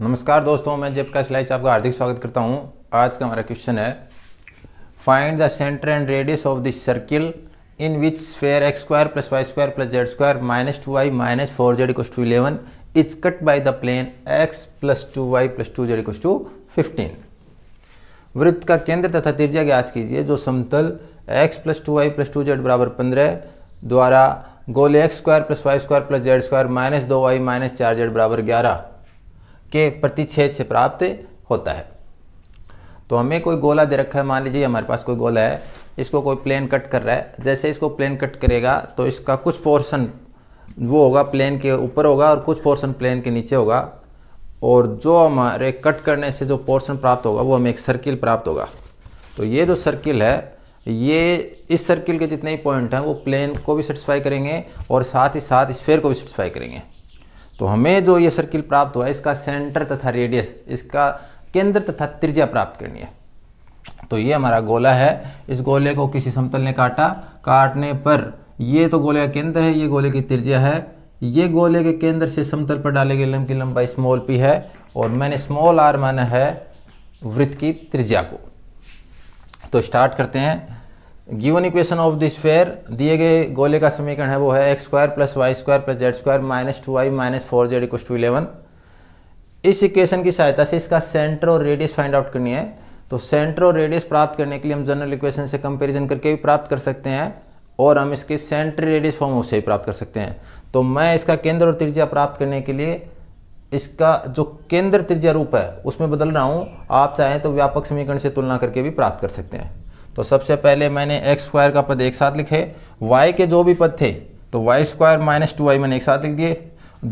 नमस्कार दोस्तों मैं जेब का सिलाइच आपका हार्दिक स्वागत करता हूं आज का हमारा क्वेश्चन है find the centre and radius of the circle in which sphere x square plus y square plus z square minus two y minus four z equal to eleven is cut by the plane x plus two y plus two z equal to fifteen वृत्त का केंद्र तथा त्रिज्या ज्ञात कीजिए जो समतल x plus two y plus two z बराबर पंद्रह द्वारा गोले x square plus y square plus z square minus दो वाई माइनस चार जेड बराबर ग्यारह के प्रतिच्छेद से प्राप्त होता है तो हमें कोई गोला दे रखा है मान लीजिए हमारे पास कोई गोला है इसको कोई प्लेन कट कर रहा है जैसे इसको प्लेन कट करेगा तो इसका कुछ पोर्शन वो होगा प्लेन के ऊपर होगा और कुछ पोर्शन प्लेन के नीचे होगा और जो हमारे कट करने से जो पोर्शन प्राप्त होगा वो हमें एक सर्किल प्राप्त होगा तो ये जो सर्किल है ये इस सर्किल के जितने ही पॉइंट हैं वो प्लेन को भी सेटिस्फाई करेंगे और साथ ही साथ स्फेयर को भी सेटिस्फाई करेंगे तो हमें जो ये सर्किल प्राप्त हुआ इसका सेंटर तथा रेडियस इसका केंद्र तथा त्रिज्या प्राप्त करनी है तो ये हमारा गोला है इस गोले को किसी समतल ने काटा काटने पर ये तो गोले का केंद्र है ये गोले की त्रिज्या है ये गोले के केंद्र से समतल पर डाले गए लंब की लंबाई स्मॉल पी है और मैंने स्मॉल आर माना है वृत्त की त्रिज्या को तो स्टार्ट करते हैं given equation of this sphere दिए गए गोले का समीकरण है वो है x square plus y square plus z square minus two y minus four z equal to eleven इस इक्वेशन की सहायता से इसका सेंटर और रेडियस फाइंड आउट करनी है तो सेंटर और रेडियस प्राप्त करने के लिए हम जनरल इक्वेशन से कंपेरिजन करके भी प्राप्त कर सकते हैं और हम इसके सेंटर रेडियस फॉर्म उससे भी प्राप्त कर सकते हैं तो मैं इसका केंद्र और त्रिज्या प्राप्त करने के लिए इसका जो केंद्र त्रिज्या रूप है उसमें बदल रहा हूँ आप चाहें तो व्यापक समीकरण से तुलना करके भी प्राप्त कर सकते हैं तो सबसे पहले मैंने एक्स स्क्वायर का पद एक साथ लिखे वाई के जो भी पद थे तो y square minus two y मैंने एक साथ लिख दिए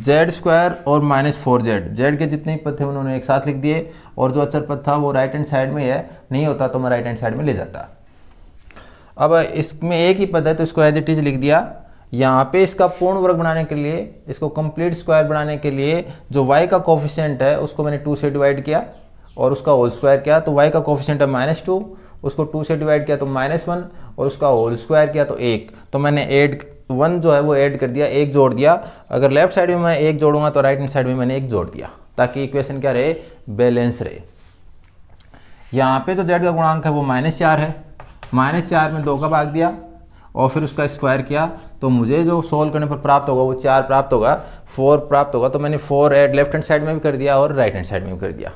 जेड स्क्वायर और माइनस फोर जेड जेड के जितने पद थे उन्होंने एक साथ लिख दिए और जो अचर पद था वो राइट हैंड साइड में है नहीं होता तो मैं राइट हैंड साइड में ले जाता अब इसमें एक ही पद है तो इसको एज इट इज लिख दिया यहाँ पे इसका पूर्ण वर्ग बनाने के लिए इसको कंप्लीट स्क्वायर बनाने के लिए जो y का कॉफिशेंट है उसको मैंने टू से डिवाइड किया और उसका होल स्क्वायर किया तो y का कॉफिशेंट है माइनस टू उसको टू से डिवाइड किया तो माइनस वन और उसका होल स्क्वायर किया तो एक तो मैंने एड वन जो है वो ऐड कर दिया एक जोड़ दिया अगर लेफ्ट साइड में मैं एक जोड़ूंगा तो राइट हैंड साइड में मैंने एक जोड़ दिया ताकि इक्वेशन क्या रहे बैलेंस रहे यहाँ पे जो तो जेड का गुणांक है वो माइनस चार है माइनस चार में दो का भाग दिया और फिर उसका स्क्वायर किया तो मुझे जो सोल्व करने पर प्राप्त होगा वो चार प्राप्त होगा फोर प्राप्त होगा तो मैंने four add left hand side में भी कर दिया और राइट हैंड साइड में भी कर दिया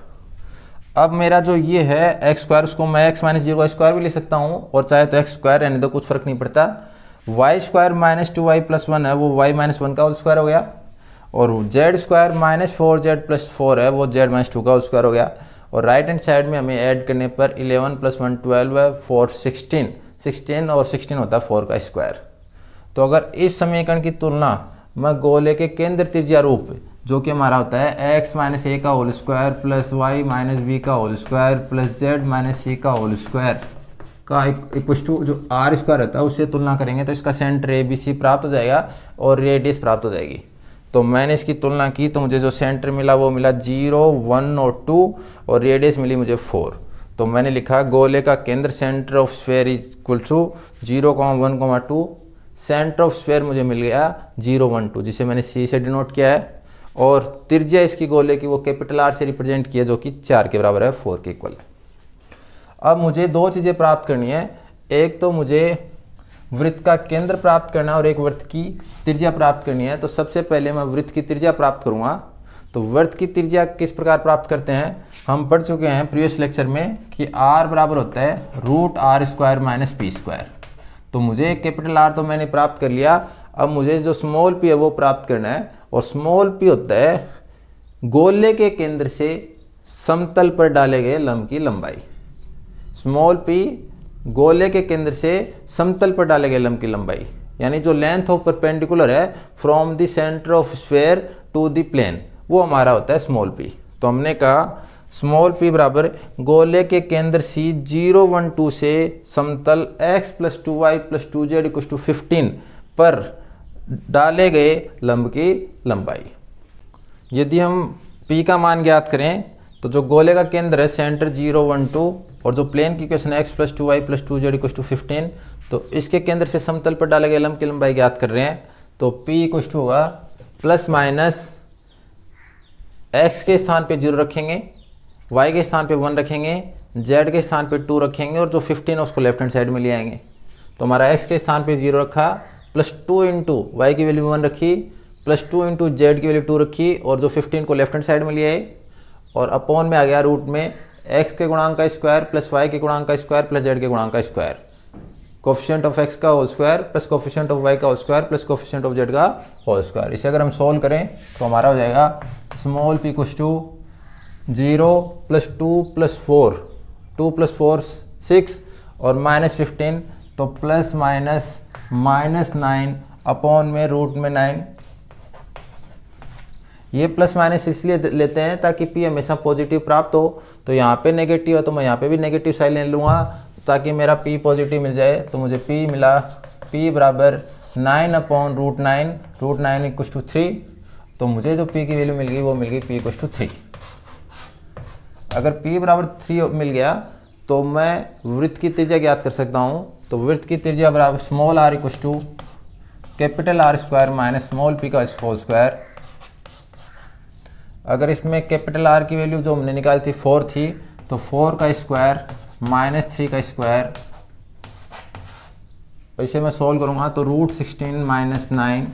अब मेरा जो ये है एक्स स्क्वायर उसको मैं एक्स माइनस जीरो का स्क्वायर भी ले सकता हूँ और चाहे तो एक्स स्क्वायर यानी तो कुछ फर्क नहीं पड़ता y square minus two y plus one है वो वाई माइनस वन का होल स्क्वायर हो गया और z square minus four z plus four है वो जेड माइनस टू का होल स्क्वायर हो गया और राइट हैंड साइड में हमें ऐड करने पर इलेवन प्लस वन ट्वेल्व है फोर सिक्सटीन सिक्सटीन और सिक्सटीन होता है फोर का स्क्वायर तो अगर इस समीकरण की तुलना मैं गोले के केंद्र त्रिज्या रूप जो कि हमारा होता है एक्स माइनस ए का whole square plus y minus b का whole square plus z minus c का होल स्क्वायर का एक टू जो आर स्क्वायर होता है उससे तुलना करेंगे तो इसका सेंटर ए बी सी प्राप्त हो जाएगा और रेडियस प्राप्त हो जाएगी तो मैंने इसकी तुलना की तो मुझे जो सेंटर मिला वो मिला जीरो वन और टू और रेडियस मिली मुझे फोर तो मैंने लिखा गोले का केंद्र centre of sphere is equal to zero comma one comma two centre of sphere मुझे मिल गया जीरो वन टू जिसे मैंने सी से डिनोट किया है और त्रिज्या इसकी गोले की वो कैपिटल आर से रिप्रेजेंट किया जो कि चार के बराबर है फोर के इक्वल है अब मुझे दो चीज़ें प्राप्त करनी है एक तो मुझे वृत्त का केंद्र प्राप्त करना और एक वृत्त की त्रिज्या प्राप्त करनी है तो सबसे पहले मैं वृत्त की त्रिज्या प्राप्त करूँगा तो वृत्त की त्रिज्या किस प्रकार प्राप्त करते हैं हम पढ़ चुके हैं प्रीवियस लेक्चर में कि आर बराबर होता है root R square minus p square तो मुझे कैपिटल आर तो मैंने प्राप्त कर लिया अब मुझे जो स्मॉल पी है वो प्राप्त करना है और स्मॉल पी होता है गोले के केंद्र से समतल पर डाले गए लम्ब की लंबाई स्मॉल पी गोले के केंद्र से समतल पर डाले गए लम्ब की लंबाई यानी जो लेंथ ऑफ परपेंडिकुलर है from the centre of sphere to the plane वो हमारा होता है स्मॉल पी तो हमने कहा स्मॉल पी बराबर गोले के केंद्र सी जीरो वन टू से समतल x plus two y plus two z equal to fifteen पर डाले गए लंब की लंबाई यदि हम पी का मान ज्ञात करें तो जो गोले का केंद्र है सेंटर जीरो वन टू और जो प्लेन की क्वेश्चन है x plus two y plus two z equal to fifteen तो इसके केंद्र से समतल पर डाले गए लंब की लंबाई ज्ञात कर रहे हैं तो पी इक्व टू होगा प्लस माइनस एक्स के स्थान पे जीरो रखेंगे वाई के स्थान पे वन रखेंगे जेड के स्थान पे टू रखेंगे और जो फिफ्टीन है उसको लेफ्ट हैंड साइड में ले आएंगे तो हमारा एक्स के स्थान पे जीरो रखा प्लस टू इंटू वाई की वैल्यू वन रखी प्लस टू इंटू जेड की वैल्यू टू रखी और जो फिफ्टीन को लेफ्ट हैंड साइड में लिया है और अपॉन में आ गया रूट में एक्स के गुणांक का स्क्वायर प्लस वाई के गुणांक का स्क्वायर प्लस जेड के गुणांक का स्क्वायर कोफिशियंट ऑफ एक्स का whole square plus coefficient of y का whole square plus coefficient of z का होल स्क्वायर इसे अगर हम सोल्व करें तो हमारा हो जाएगा स्मॉल पी कुछ two zero plus two plus four two plus four six और माइनस फिफ्टीन तो plus minus minus nine upon में रूट में नाइन ये प्लस माइनस इसलिए लेते हैं ताकि पी हमेशा पॉजिटिव प्राप्त हो तो यहाँ पे नेगेटिव है तो मैं यहाँ पे भी नेगेटिव साइन ले लूँगा ताकि मेरा पी पॉजिटिव मिल जाए तो मुझे पी मिला पी बराबर nine upon root nine root nine equal to three तो मुझे जो पी की वैल्यू मिल गई वो मिल गई पी इक्वस टू थ्री अगर पी बराबर थ्री मिल गया तो मैं वृत्त की त्रिज्या ज्ञात कर सकता हूँ तो वृत्त की त्रिज्या बराबर small r equal to capital R square minus small p का स्मॉल स्क्वायर अगर इसमें कैपिटल आर की वैल्यू जो हमने निकाली थी फोर थी तो फोर का स्क्वायर माइनस थ्री का स्क्वायर तो इसे मैं सॉल्व करूंगा तो रूट सिक्सटीन माइनस नाइन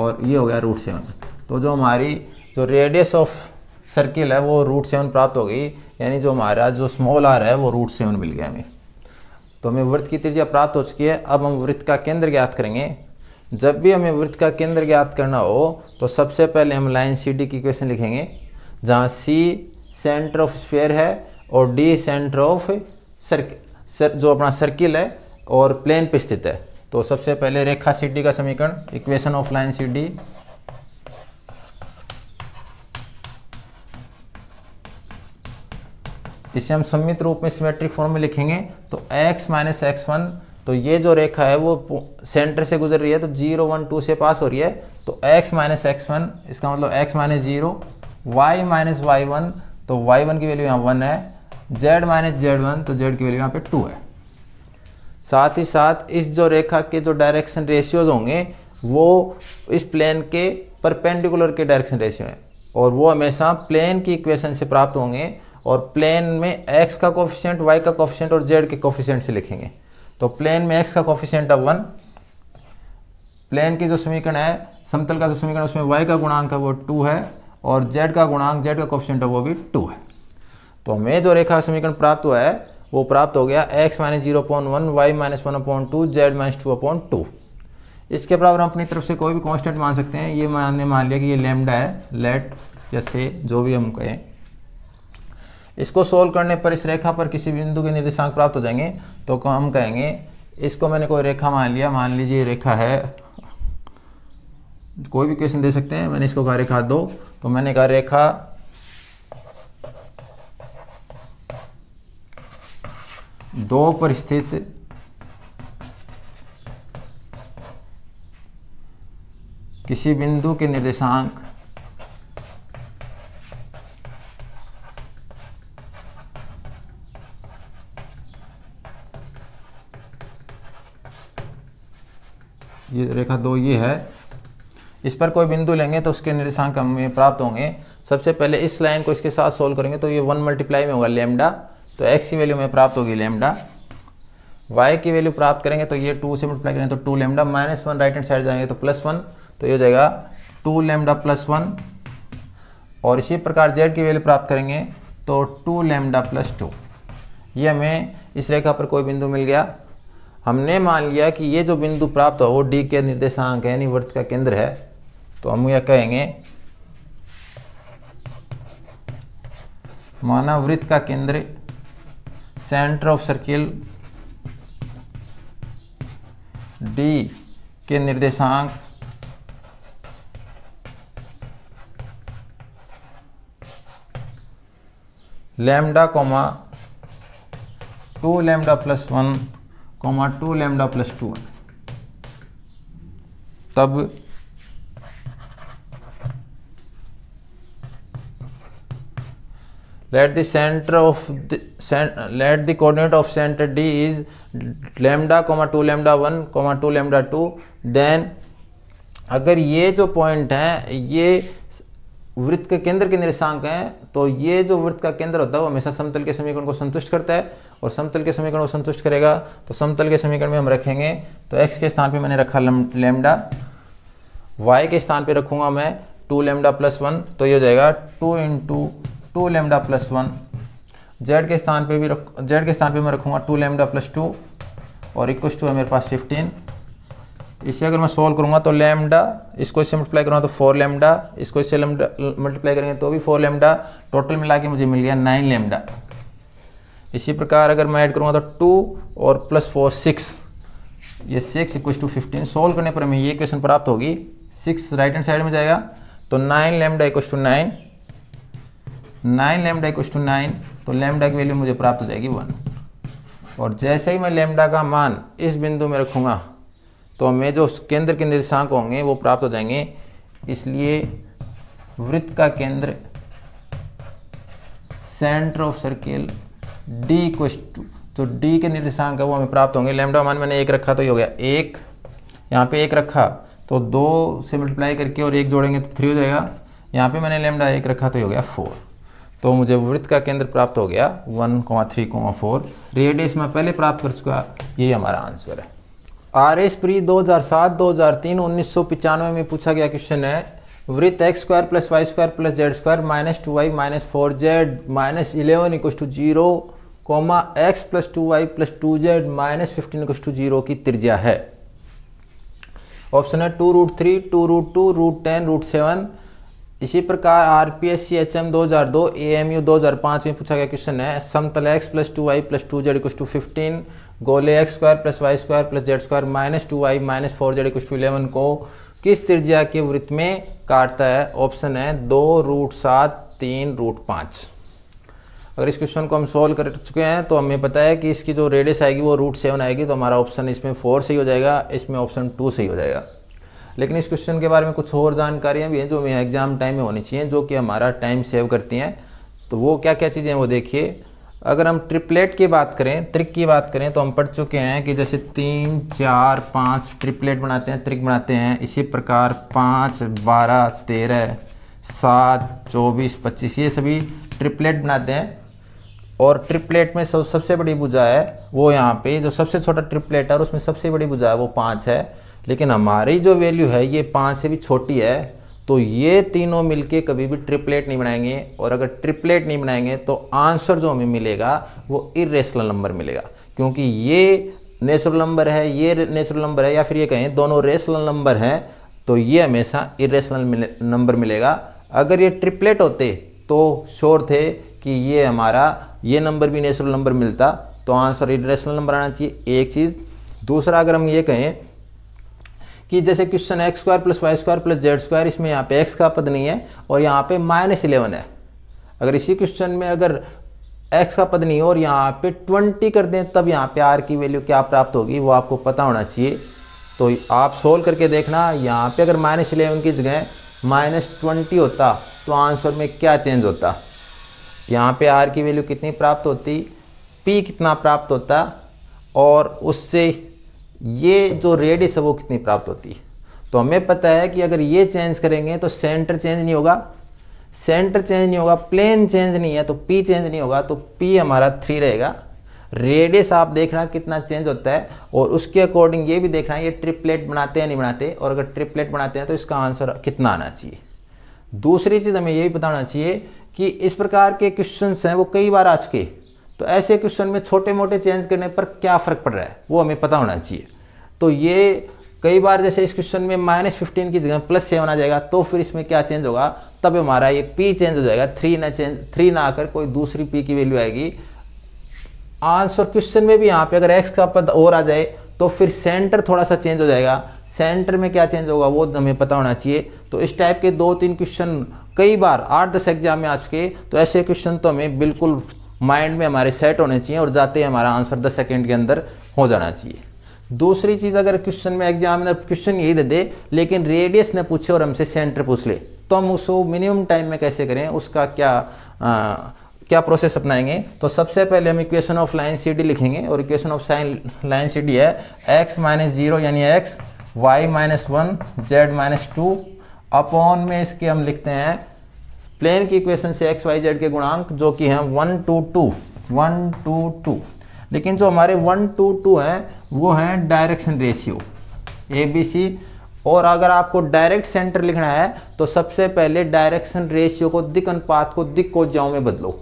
और ये हो गया रूट सेवन तो जो हमारी जो रेडियस ऑफ सर्किल है वो रूट सेवन प्राप्त हो गई यानी जो हमारा जो स्मॉल आर है वो रूट सेवन मिल गया हमें तो हमें वृत्त की त्रिज्या प्राप्त हो चुकी है अब हम वृत्त का केंद्र ज्ञात करेंगे जब भी हमें वृत्त का केंद्र ज्ञात करना हो तो सबसे पहले हम लाइन सी डी की इक्वेशन लिखेंगे जहाँ सी सेंटर ऑफ स्फेयर है और डी सेंटर ऑफ सर्किल जो अपना सर्किल है और प्लेन पर स्थित है तो सबसे पहले रेखा सी डी का समीकरण equation of line C D इसे हम सम्मित रूप में सिमेट्रिक फॉर्म में लिखेंगे तो x माइनस एक्स वन तो ये जो रेखा है वो सेंटर से गुजर रही है तो जीरो वन टू से पास हो रही है तो x माइनस एक्स वन इसका मतलब x minus zero y minus y one तो वाई वन की वैल्यू यहाँ वन है जेड माइनस जेड वन तो जेड की वैल्यू यहाँ पे टू है साथ ही साथ इस जो रेखा के जो डायरेक्शन रेशियोज होंगे वो इस प्लेन के परपेंडिकुलर के डायरेक्शन रेशियो हैं और वो हमेशा प्लेन की इक्वेशन से प्राप्त होंगे और प्लेन में x का कोफिशेंट y का कॉफिशेंट और z के कॉफिशेंट से लिखेंगे तो प्लेन में x का कॉफिशेंट अब वन प्लेन की जो समीकरण है समतल का जो समीकरण उसमें y का गुणांक है वो टू है और z का गुणांक z का कॉफिशेंट है वो भी टू है तो हमें जो रेखा समीकरण प्राप्त हुआ है वो प्राप्त हो गया x minus zero point one y minus one point two z minus two upon two इसके बराबर हम अपनी तरफ से कोई भी कांस्टेंट मान सकते हैं ये मैंने मान लिया कि ये लेमडा है लेट जैसे जो भी हम कहें इसको सोल्व करने पर इस रेखा पर किसी बिंदु के निर्देशांक प्राप्त हो जाएंगे तो हम कहेंगे इसको मैंने कोई रेखा मान लिया मान लीजिए रेखा है कोई भी क्वेश्चन दे सकते हैं मैंने इसको कहा रेखा दो तो मैंने कहा रेखा दो पर स्थित किसी बिंदु के निर्देशांक रेखा दो ये है इस पर कोई बिंदु लेंगे तो उसके निर्देशांक हमें प्राप्त होंगे सबसे पहले इस लाइन को इसके साथ सोल्व करेंगे तो ये वन मल्टीप्लाई में होगा लेमडा तो एक्स की वैल्यू में प्राप्त होगी लेमडा वाई की वैल्यू प्राप्त करेंगे तो ये टू से मल्टीप्लाई करेंगे तो two lambda minus one right hand side जाएंगे तो प्लस वन तो ये हो जाएगा टू लेमडा प्लस वन और इसी प्रकार जेड की वैल्यू प्राप्त करेंगे तो टू लेमडा प्लस टू ये हमें इस रेखा पर कोई बिंदु मिल गया हमने मान लिया कि ये जो बिंदु प्राप्त हो वो डी के निर्देशांक यानी वृत्त का केंद्र है तो हम यह कहेंगे माना वृत्त का केंद्र सेंटर ऑफ सर्किल डी के निर्देशांक lambda comma two lambda plus one comma two lambda plus two one तब let the centre of let the coordinate of centre D is lambda comma two lambda one comma two lambda two then अगर ये जो point है ये वृत्त के केंद्र के निर्देशांक हैं तो ये जो वृत्त का केंद्र होता है वो हमेशा समतल के समीकरण को संतुष्ट करता है और समतल के समीकरण को संतुष्ट करेगा तो समतल के समीकरण में हम रखेंगे तो एक्स के स्थान पर मैंने रखा लेमडा वाई के स्थान पर रखूँगा मैं टू लेमडा प्लस वन तो ये हो जाएगा two into two lambda plus one z के स्थान पे भी रख जेड के स्थान पे मैं रखूँगा टू लेमडा प्लस टू और इक्व टू है मेरे पास फिफ्टीन इसे अगर मैं सॉल्व करूँगा तो लेमडा इसको इससे मल्टीप्लाई करूँगा तो फोर लेमडा इसको इससे मल्टीप्लाई करेंगे तो भी फोर लेमडा टोटल मिला के मुझे मिल गया नाइन लेमडा इसी प्रकार अगर मैं ऐड करूँगा तो टू और प्लस फोर सिक्स ये six equal to fifteen solve करने पर हमें ये क्वेश्चन प्राप्त होगी सिक्स राइट हैंड साइड में जाएगा तो nine lambda equal to nine nine lambda equal to nine तो लेमडा की वैल्यू मुझे प्राप्त हो जाएगी वन और जैसे ही मैं लेमडा का मान इस बिंदु में रखूँगा तो हमें जो केंद्र के निर्देशांक होंगे वो प्राप्त हो जाएंगे इसलिए वृत्त का केंद्र centre of circle D question जो डी के निर्देशांक है वो हमें प्राप्त होंगे लेमडा मान मैंने एक रखा तो ये हो गया एक यहाँ पे एक रखा तो दो से मल्टीप्लाई करके और एक जोड़ेंगे तो थ्री हो जाएगा यहाँ पे मैंने लेमडा एक रखा तो ये हो गया फोर तो मुझे वृत्त का केंद्र प्राप्त हो गया one comma three comma four radius मैं पहले प्राप्त कर चुका यही हमारा आंसर है आर एस प्री दो दो हजार हजार सात तीन उन्नीस सौ 1995 में पूछा गया क्वेश्चन है वृत्त x square plus y square plus z square minus two y minus four z minus eleven equal to zero comma x plus two y plus two z minus fifteen equal to zero की त्रिज्या है option है two root three two root two root ten root seven इसी प्रकार R P S C H M दो हज़ार दो A M you दो हज़ार पाँच में पूछा गया क्वेश्चन है समतल x plus two y plus two z equal to fifteen गोले x square plus y square plus z square minus two y minus four z कुछ इलेवन को किस त्रिज्या के वृत्त में काटता है ऑप्शन है दो रूट सात तीन रूट पाँच अगर इस क्वेश्चन को हम सॉल्व कर चुके हैं तो हमें पता है कि इसकी जो रेडियस आएगी वो रूट सेवन आएगी तो हमारा ऑप्शन इसमें फोर सही हो जाएगा इसमें ऑप्शन टू सही हो जाएगा लेकिन इस क्वेश्चन के बारे में कुछ और जानकारियाँ भी हैं जो हमें एग्जाम टाइम में होनी चाहिए जो कि हमारा टाइम सेव करती हैं तो वो क्या क्या चीज़ें वो देखिए अगर हम ट्रिपलेट की बात करें त्रिक की बात करें तो हम पढ़ चुके हैं कि जैसे तीन चार पाँच ट्रिपलेट बनाते हैं त्रिक बनाते हैं इसी प्रकार पाँच बारह तेरह सात चौबीस पच्चीस ये सभी ट्रिपलेट बनाते हैं और ट्रिपलेट में सब सबसे बड़ी भुजा है वो यहाँ पे जो सबसे छोटा ट्रिपलेट है और उसमें सबसे बड़ी भुजा है वो पाँच है लेकिन हमारी जो वैल्यू है ये पाँच से भी छोटी है तो ये तीनों मिलके कभी भी ट्रिपलेट नहीं बनाएंगे और अगर ट्रिपलेट नहीं बनाएंगे तो आंसर जो हमें मिलेगा वो इरेशनल नंबर मिलेगा क्योंकि ये नेचुरल नंबर है ये नेचुरल नंबर है या फिर ये कहें दोनों रेशनल नंबर हैं तो ये हमेशा इरेशनल नंबर मिलेगा अगर ये ट्रिपलेट होते तो श्योर थे कि ये हमारा ये नंबर भी नेचुरल नंबर मिलता तो आंसर इरेशनल नंबर आना चाहिए एक चीज़ दूसरा अगर हम ये कहें कि जैसे question x square plus y square plus z square इसमें यहाँ पे एक्स का पद नहीं है और यहाँ पे माइनस इलेवन है अगर इसी क्वेश्चन में अगर एक्स का पद नहीं हो और यहाँ पे ट्वेंटी कर दें तब यहाँ पे आर की वैल्यू क्या प्राप्त होगी वो आपको पता होना चाहिए तो आप सोल्व करके देखना यहाँ पे अगर माइनस इलेवन की जगह माइनस ट्वेंटी होता तो आंसर में क्या चेंज होता यहाँ पे आर की वैल्यू कितनी प्राप्त होती पी कितना प्राप्त होता और उससे ये जो रेडियस है वो कितनी प्राप्त होती है तो हमें पता है कि अगर ये चेंज करेंगे तो सेंटर चेंज नहीं होगा सेंटर चेंज नहीं होगा प्लेन चेंज नहीं है तो पी चेंज नहीं होगा तो पी हमारा थ्री रहेगा रेडियस आप देखना कितना चेंज होता है और उसके अकॉर्डिंग ये भी देखना है ये ट्रिपलेट बनाते हैं नहीं बनाते और अगर ट्रिपलेट बनाते हैं तो इसका आंसर कितना आना चाहिए दूसरी चीज़ हमें ये भी बताना चाहिए कि इस प्रकार के क्वेश्चन हैं वो कई बार आ चुके तो ऐसे क्वेश्चन में छोटे मोटे चेंज करने पर क्या फ़र्क पड़ रहा है वो हमें पता होना चाहिए तो ये कई बार जैसे इस क्वेश्चन में माइनस फिफ्टीन की जगह प्लस सेवन आ जाएगा तो फिर इसमें क्या चेंज होगा तब हमारा ये पी चेंज हो जाएगा थ्री ना चेंज थ्री ना आकर कोई दूसरी पी की वैल्यू आएगी आंसर क्वेश्चन में भी यहाँ पे अगर एक्स का पद और आ जाए तो फिर सेंटर थोड़ा सा चेंज हो जाएगा सेंटर में क्या चेंज होगा वो हमें पता होना चाहिए तो इस टाइप के दो तीन क्वेश्चन कई बार आठ दस एग्जाम में आ चुके तो ऐसे क्वेश्चन तो हमें बिल्कुल माइंड में हमारे सेट होने चाहिए और जाते ही हमारा आंसर दस सेकेंड के अंदर हो जाना चाहिए दूसरी चीज़ अगर क्वेश्चन में एग्जामिनर क्वेश्चन यही दे दे लेकिन रेडियस ने पूछे और हमसे सेंटर पूछ ले तो हम उसको मिनिमम टाइम में कैसे करें उसका क्या आ, क्या प्रोसेस अपनाएंगे तो सबसे पहले हम equation of line C D लिखेंगे और equation of sign line C D है एक्स माइनस जीरो यानी x y minus one z minus two upon में इसके हम लिखते हैं प्लेन की इक्वेशन से एक्स वाई जेड के गुणांक जो कि हैं one two two one two two लेकिन जो हमारे वन टू टू हैं वो हैं direction ratio a b c और अगर आपको डायरेक्ट सेंटर लिखना है तो सबसे पहले डायरेक्शन रेशियो को दिक अनुपात को दिक को जाओ में बदलो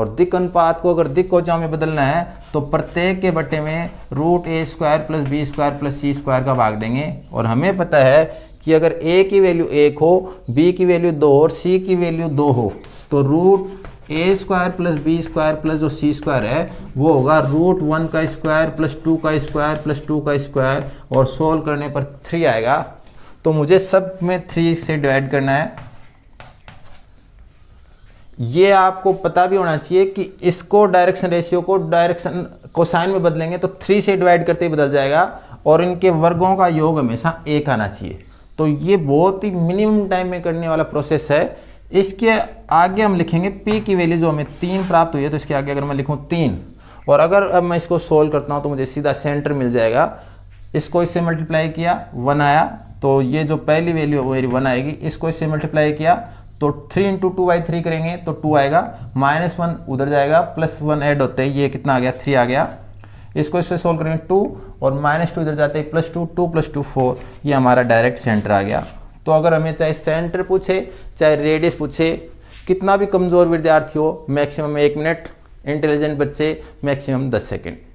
और दिक अनुपात को अगर दिक को जाओ में बदलना है तो प्रत्येक के बटे में root a square plus b square plus c square का भाग देंगे और हमें पता है कि अगर ए की वैल्यू एक हो बी की वैल्यू दो हो और सी की वैल्यू दो हो तो root a square plus b square plus जो सी स्क्वायर है वो होगा रूट वन का स्क्वायर प्लस टू का स्क्वायर प्लस टू का स्क्वायर और सोल्व करने पर थ्री आएगा तो मुझे सब में थ्री से डिवाइड करना है ये आपको पता भी होना चाहिए कि इसको डायरेक्शन रेशियो को डायरेक्शन को साइन में बदलेंगे तो थ्री से डिवाइड करते ही बदल जाएगा और इनके वर्गों का योग हमेशा एक आना चाहिए तो ये बहुत ही मिनिमम टाइम में करने वाला प्रोसेस है इसके आगे हम लिखेंगे पी की वैल्यू जो हमें तीन प्राप्त हुई है तो इसके आगे अगर मैं लिखूँ तीन और अगर अब मैं इसको सोल्व करता हूँ तो मुझे सीधा सेंटर मिल जाएगा इसको इससे मल्टीप्लाई किया वन आया तो ये जो पहली वैल्यू है वो मेरी वन आएगी इसको इससे मल्टीप्लाई किया तो three into two by three करेंगे तो टू आएगा माइनस वन उधर जाएगा प्लस वन ऐड होते हैं ये कितना आ गया थ्री आ गया इसको इससे सोल्व करेंगे टू और माइनस टू इधर जाते हैं plus two two plus two four ये हमारा डायरेक्ट सेंटर आ गया तो अगर हमें चाहे सेंटर पूछे चाहे रेडियस पूछे कितना भी कमज़ोर विद्यार्थी हो मैक्सिमम एक मिनट इंटेलिजेंट बच्चे मैक्सिमम दस सेकेंड